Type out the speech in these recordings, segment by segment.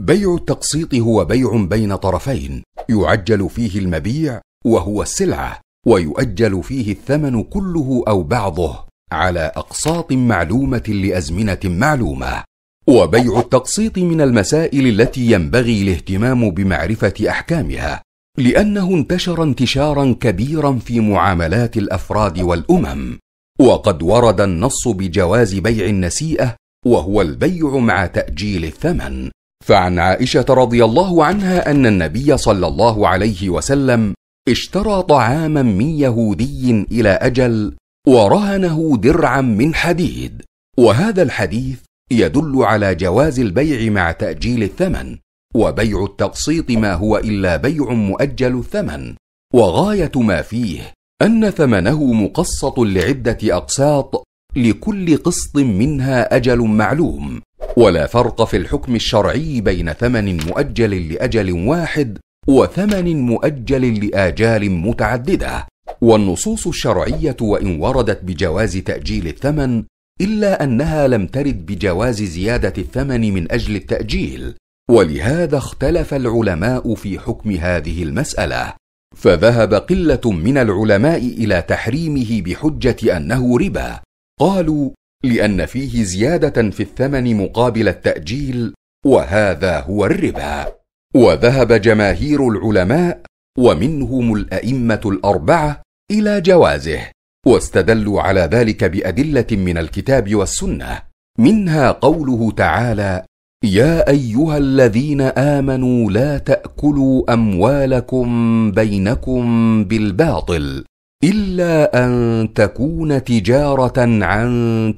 بيع التقسيط هو بيع بين طرفين يعجل فيه المبيع وهو السلعه ويؤجل فيه الثمن كله او بعضه على اقساط معلومه لازمنه معلومه وبيع التقسيط من المسائل التي ينبغي الاهتمام بمعرفه احكامها لانه انتشر انتشارا كبيرا في معاملات الافراد والامم وقد ورد النص بجواز بيع النسيئه وهو البيع مع تاجيل الثمن فعن عائشه رضي الله عنها ان النبي صلى الله عليه وسلم اشترى طعاما من يهودي الى اجل ورهنه درعا من حديد وهذا الحديث يدل على جواز البيع مع تاجيل الثمن وبيع التقسيط ما هو الا بيع مؤجل الثمن وغايه ما فيه ان ثمنه مقسط لعده اقساط لكل قسط منها اجل معلوم ولا فرق في الحكم الشرعي بين ثمن مؤجل لاجل واحد وثمن مؤجل لاجال متعدده والنصوص الشرعيه وان وردت بجواز تاجيل الثمن الا انها لم ترد بجواز زياده الثمن من اجل التاجيل ولهذا اختلف العلماء في حكم هذه المساله فذهب قله من العلماء الى تحريمه بحجه انه ربا قالوا لان فيه زياده في الثمن مقابل التاجيل وهذا هو الربا وذهب جماهير العلماء ومنهم الائمه الاربعه الى جوازه واستدلوا على ذلك بادله من الكتاب والسنه منها قوله تعالى يا ايها الذين امنوا لا تاكلوا اموالكم بينكم بالباطل الا ان تكون تجاره عن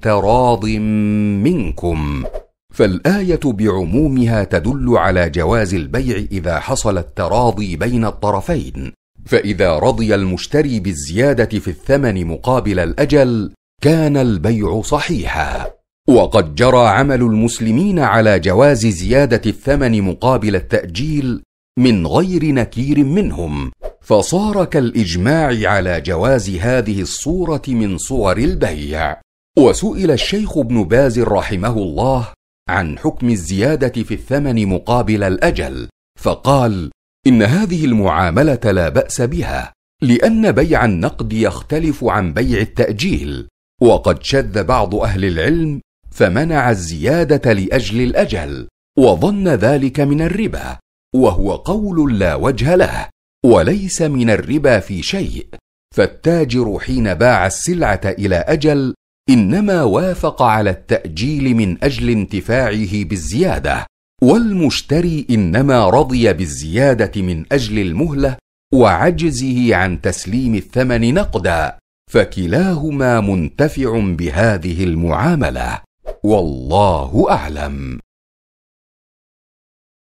تراض منكم فالايه بعمومها تدل على جواز البيع اذا حصل التراضي بين الطرفين فاذا رضي المشتري بالزياده في الثمن مقابل الاجل كان البيع صحيحا وقد جرى عمل المسلمين على جواز زياده الثمن مقابل التاجيل من غير نكير منهم فصار كالاجماع على جواز هذه الصوره من صور البيع وسئل الشيخ ابن باز رحمه الله عن حكم الزياده في الثمن مقابل الاجل فقال ان هذه المعامله لا باس بها لان بيع النقد يختلف عن بيع التاجيل وقد شذ بعض اهل العلم فمنع الزياده لاجل الاجل وظن ذلك من الربا وهو قول لا وجه له وليس من الربا في شيء فالتاجر حين باع السلعه الى اجل انما وافق على التاجيل من اجل انتفاعه بالزياده والمشتري انما رضي بالزياده من اجل المهله وعجزه عن تسليم الثمن نقدا فكلاهما منتفع بهذه المعامله والله اعلم